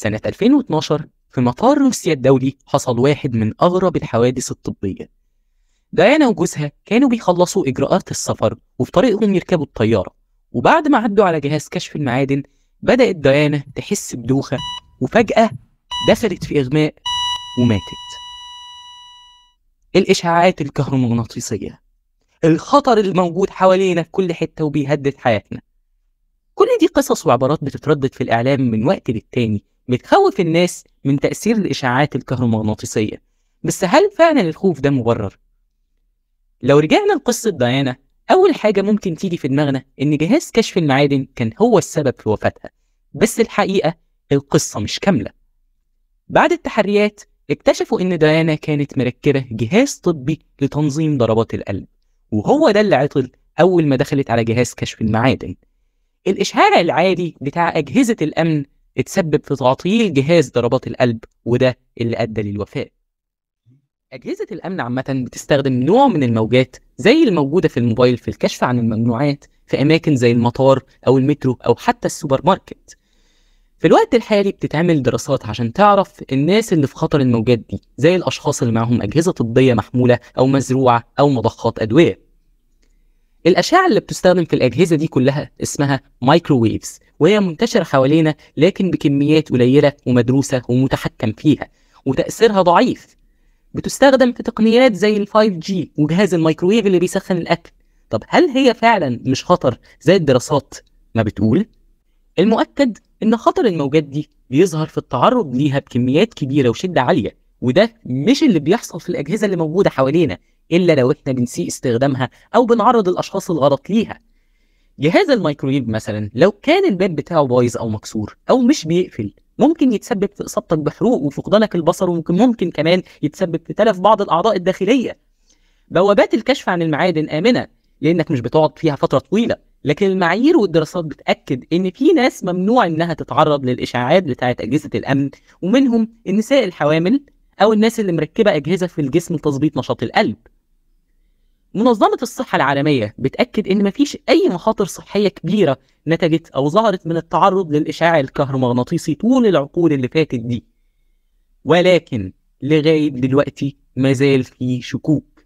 سنة 2012 في مطار روسيا الدولي حصل واحد من أغرب الحوادث الطبية ديانا وجوزها كانوا بيخلصوا إجراءات السفر وفي طريقهم يركبوا الطيارة وبعد ما عدوا على جهاز كشف المعادن بدأت ديانا تحس بدوخة وفجأة دخلت في إغماء وماتت الإشعاعات الكهرومغناطيسية الخطر الموجود حوالينا في كل حتة وبيهدد حياتنا كل دي قصص وعبارات بتتردد في الإعلام من وقت للتاني بتخوف الناس من تأثير الإشعاعات الكهرومغناطيسية بس هل فعلا الخوف ده مبرر؟ لو رجعنا لقصة ديانا أول حاجة ممكن تيجي في دماغنا إن جهاز كشف المعادن كان هو السبب في وفاتها بس الحقيقة القصة مش كاملة بعد التحريات اكتشفوا إن ديانا كانت مركبة جهاز طبي لتنظيم ضربات القلب وهو ده اللي عطل أول ما دخلت على جهاز كشف المعادن الإشعاع العادي بتاع أجهزة الأمن اتسبب في تعطيل جهاز ضربات القلب وده اللي أدى للوفاة أجهزة الأمن عامة بتستخدم نوع من الموجات زي الموجودة في الموبايل في الكشف عن الممنوعات في أماكن زي المطار أو المترو أو حتى السوبر ماركت في الوقت الحالي بتتعمل دراسات عشان تعرف الناس اللي في خطر الموجات دي زي الأشخاص اللي معاهم أجهزة طبية محمولة أو مزروعة أو مضخات أدوية الأشعة اللي بتستخدم في الأجهزة دي كلها اسمها مايكروويفز وهي منتشرة حوالينا لكن بكميات قليلة ومدروسة ومتحكم فيها وتأثيرها ضعيف بتستخدم في تقنيات زي ال 5G وجهاز الميكروويف اللي بيسخن الأكل طب هل هي فعلا مش خطر زي الدراسات ما بتقول؟ المؤكد إن خطر الموجات دي بيظهر في التعرض ليها بكميات كبيرة وشدة عالية وده مش اللي بيحصل في الاجهزه اللي موجوده حوالينا الا لو احنا بنسيء استخدامها او بنعرض الاشخاص الغلط ليها جهاز الميكرويف مثلا لو كان الباب بتاعه بايظ او مكسور او مش بيقفل ممكن يتسبب في اصابتك بحروق وفقدانك البصر وممكن ممكن كمان يتسبب في تلف بعض الاعضاء الداخليه بوابات الكشف عن المعادن امنه لانك مش بتقعد فيها فتره طويله لكن المعايير والدراسات بتاكد ان في ناس ممنوع انها تتعرض للاشعاعات بتاعه اجهزه الامن ومنهم النساء الحوامل او الناس اللي مركبه اجهزه في الجسم لتظبيط نشاط القلب منظمة الصحة العالمية بتأكد إن مفيش أي مخاطر صحية كبيرة نتجت أو ظهرت من التعرض للإشعاع الكهرومغناطيسي طول العقود اللي فاتت دي ولكن لغاية دلوقتي مازال في شكوك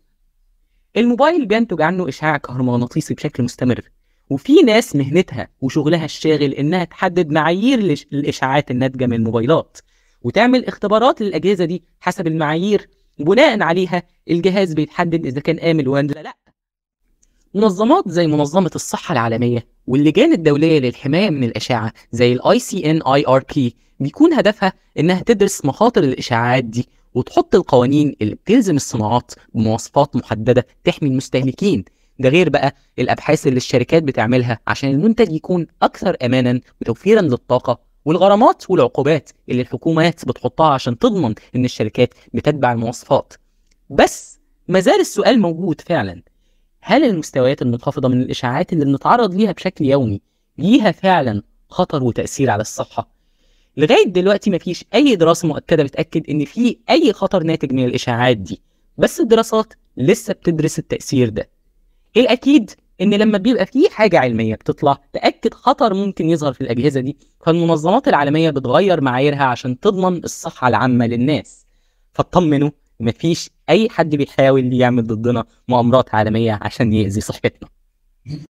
الموبايل بينتج عنه إشعاع كهرومغناطيسي بشكل مستمر وفي ناس مهنتها وشغلها الشاغل إنها تحدد معايير الإشعاعات الناتجة من الموبايلات وتعمل اختبارات للاجهزه دي حسب المعايير بناء عليها الجهاز بيتحدد اذا كان امن ولا لا منظمات زي منظمة الصحة العالمية واللجان الدولية للحماية من الأشعة زي ار ICNIRP بيكون هدفها إنها تدرس مخاطر الإشعاعات دي وتحط القوانين اللي بتلزم الصناعات بمواصفات محددة تحمي المستهلكين ده غير بقى الأبحاث اللي الشركات بتعملها عشان المنتج يكون أكثر أمانا وتوفيرا للطاقة والغرامات والعقوبات اللي الحكومات بتحطها عشان تضمن ان الشركات بتتبع المواصفات بس ما زال السؤال موجود فعلا هل المستويات المنخفضه من الاشاعات اللي بنتعرض ليها بشكل يومي ليها فعلا خطر وتاثير على الصحه لغايه دلوقتي ما فيش اي دراسه مؤكده بتاكد ان في اي خطر ناتج من الاشاعات دي بس الدراسات لسه بتدرس التاثير ده إيه الاكيد ان لما بيبقى في حاجه علميه بتطلع تاكد خطر ممكن يظهر في الاجهزه دي فالمنظمات العالميه بتغير معاييرها عشان تضمن الصحه العامه للناس فاطمنوا مفيش اي حد بيحاول يعمل ضدنا مؤامرات عالميه عشان يأذي صحتنا